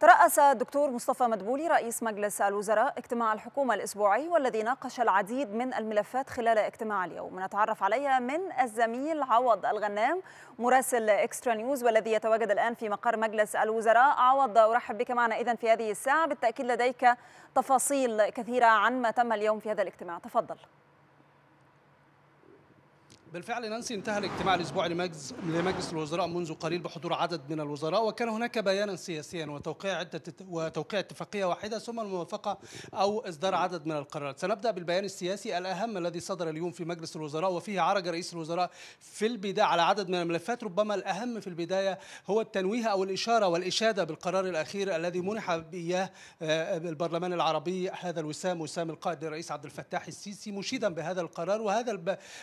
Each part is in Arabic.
ترأس الدكتور مصطفى مدبولي رئيس مجلس الوزراء اجتماع الحكومة الأسبوعي والذي ناقش العديد من الملفات خلال اجتماع اليوم نتعرف عليها من الزميل عوض الغنام مراسل إكسترا نيوز والذي يتواجد الآن في مقر مجلس الوزراء عوض أرحب بك معنا إذا في هذه الساعة بالتأكيد لديك تفاصيل كثيرة عن ما تم اليوم في هذا الاجتماع تفضل بالفعل نانسي انتهى الاجتماع الاسبوعي لمجلس لمجلس الوزراء منذ قليل بحضور عدد من الوزراء وكان هناك بيانا سياسيا وتوقيع عده وتوقيع اتفاقيه واحده ثم الموافقه او اصدار عدد من القرارات. سنبدا بالبيان السياسي الاهم الذي صدر اليوم في مجلس الوزراء وفيه عرج رئيس الوزراء في البدايه على عدد من الملفات ربما الاهم في البدايه هو التنويه او الاشاره والاشاده بالقرار الاخير الذي منح اياه آه، البرلمان العربي هذا الوسام وسام القائد للرئيس عبد الفتاح السيسي مشيدا بهذا القرار وهذا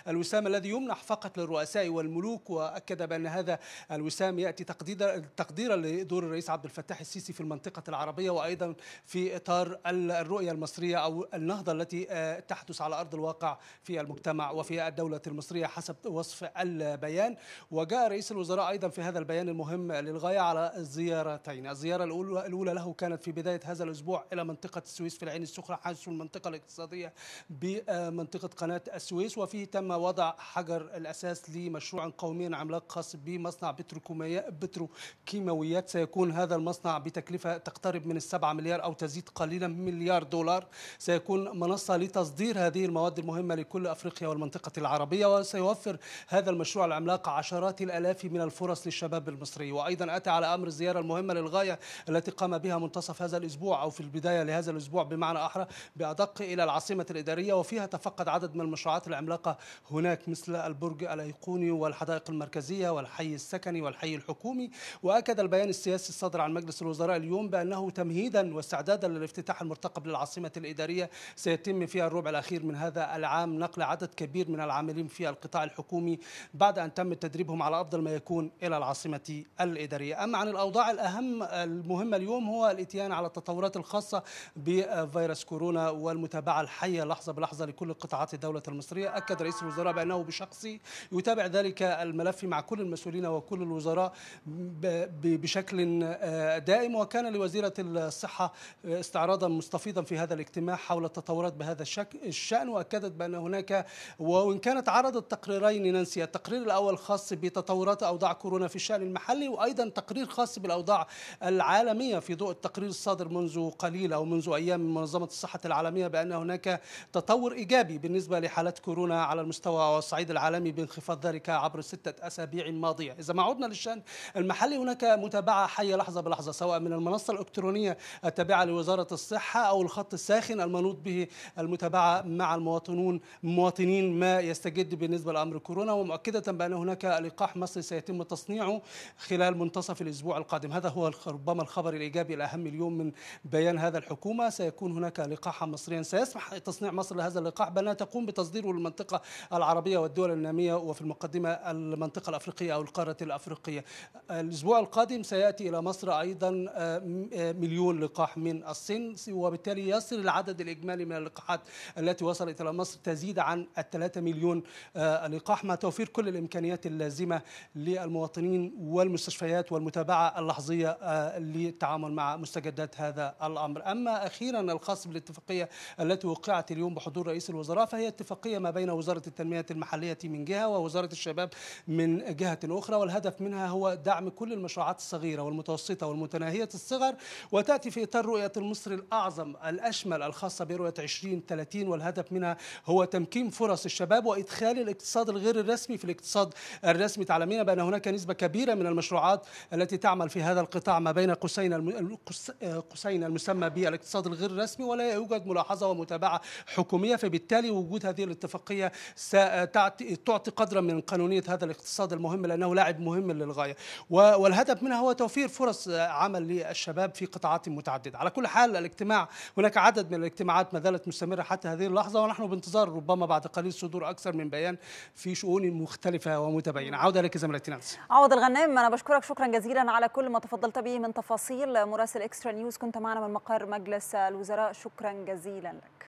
الوسام الذي يمنح فقط للرؤساء والملوك واكد بان هذا الوسام ياتي تقديرا تقديرا لدور الرئيس عبد الفتاح السيسي في المنطقه العربيه وايضا في اطار الرؤيه المصريه او النهضه التي آه، تحدث على ارض الواقع في المجتمع وفي الدوله المصريه حسب وصف البيان وجاء رئيس الوزراء ايضا في هذا البيان المهم للغايه على زيارتين الزياره الاولى الاولى له كانت في بدايه هذا الاسبوع الى منطقه السويس في العين السخنه حيث المنطقه الاقتصاديه بمنطقه قناه السويس وفيه تم وضع حجر حجر الأساس لمشروع قومي عملاق خاص بمصنع بتروكيماويات سيكون هذا المصنع بتكلفة تقترب من السبعة مليار أو تزيد قليلا مليار دولار سيكون منصة لتصدير هذه المواد المهمة لكل أفريقيا والمنطقة العربية وسيوفر هذا المشروع العملاق عشرات الآلاف من الفرص للشباب المصري وأيضا أتى على أمر الزيارة المهمة للغاية التي قام بها منتصف هذا الأسبوع أو في البداية لهذا الأسبوع بمعنى أحرى بأدق إلى العاصمة الإدارية وفيها تفقد عدد من المشروعات العملاقة هناك مثل البرج الأيقوني والحدائق المركزية والحي السكني والحي الحكومي وأكد البيان السياسي الصادر عن مجلس الوزراء اليوم بأنه تمهيدا واستعدادا للافتتاح المرتقب للعاصمة الإدارية سيتم في الربع الأخير من هذا العام نقل عدد كبير من العاملين في القطاع الحكومي بعد أن تم تدريبهم على أفضل ما يكون إلى العاصمة الإدارية أما عن الأوضاع الأهم المهمة اليوم هو الإتيان على التطورات الخاصة بفيروس كورونا والمتابعة الحية لحظة بلحظة لكل قطاعات الدولة المصرية أكد رئيس الوزراء بأنه بشكل شخصي يتابع ذلك الملف مع كل المسؤولين وكل الوزراء بشكل آه، دائم وكان لوزيرة الصحة آه، استعراضا مستفيضا في هذا الاجتماع حول التطورات بهذا الشأن وأكدت بأن هناك وإن كانت عرضت تقريرين نانسي التقرير الأول خاص بتطورات أوضاع كورونا في الشأن المحلي وأيضا تقرير خاص بالأوضاع العالمية في ضوء التقرير الصادر منذ قليل أو منذ أيام من منظمة الصحة العالمية بأن هناك تطور إيجابي بالنسبة لحالات كورونا على المستوى والصعيد العالمي بانخفاض ذلك عبر ستة أسابيع ماضية إذا ما عدنا للشأن المحلي هناك متابعة حية لحظة بلحظة سواء من المنصة الإلكترونية التابعة لوزارة الصحة أو الخط الساخن المنوط به المتابعة مع المواطنون مواطنين ما يستجد بالنسبة لأمر كورونا ومؤكدة بأن هناك لقاح مصري سيتم تصنيعه خلال منتصف الأسبوع القادم هذا هو ربما الخبر الإيجابي الأهم اليوم من بيان هذا الحكومة سيكون هناك لقاحا مصريا سيسمح تصنيع مصر لهذا اللقاح بل تقوم بتصديره للمنطقة العربية والدول الدول النامية وفي المقدمة المنطقة الأفريقية أو القارة الأفريقية الأسبوع القادم سيأتي إلى مصر أيضا مليون لقاح من الصين وبالتالي يصل العدد الإجمالي من اللقاحات التي وصلت إلى مصر تزيد عن الثلاثة مليون آه، لقاح مع توفير كل الإمكانيات اللازمة للمواطنين والمستشفيات والمتابعة اللحظية آه، للتعامل مع مستجدات هذا الأمر أما أخيرا الخاص بالاتفاقية التي وقعت اليوم بحضور رئيس الوزراء فهي اتفاقية ما بين وزارة التنمية المحلية من جهة ووزارة الشباب من جهة أخرى والهدف منها هو دعم كل المشروعات الصغيرة والمتوسطة والمتناهية الصغر وتأتي في إطار رؤية المصري الأعظم الأشمل الخاصة برؤية 2030 والهدف منها هو تمكين فرص الشباب وإدخال الاقتصاد الغير الرسمي في الاقتصاد الرسمي تعلمين بأن هناك نسبة كبيرة من المشروعات التي تعمل في هذا القطاع ما بين قوسين قوسين المسمى بالاقتصاد الغير الرسمي ولا يوجد ملاحظة ومتابعة حكومية فبالتالي وجود هذه الاتفاقية ستعت تعطي, قدرا من قانونية هذا الاقتصاد المهم لأنه لاعب مهم للغاية والهدف منها هو توفير فرص عمل للشباب في قطاعات متعددة على كل حال الاجتماع هناك عدد من الاجتماعات ما زالت مستمرة حتى هذه اللحظة ونحن بانتظار ربما بعد قليل صدور أكثر من بيان في شؤون مختلفة ومتباينة عودة لك زميلتي نانسي عوض الغنام أنا بشكرك شكرا جزيلا على كل ما تفضلت به من تفاصيل مراسل إكسترا نيوز كنت معنا من مقر مجلس الوزراء شكرا جزيلا لك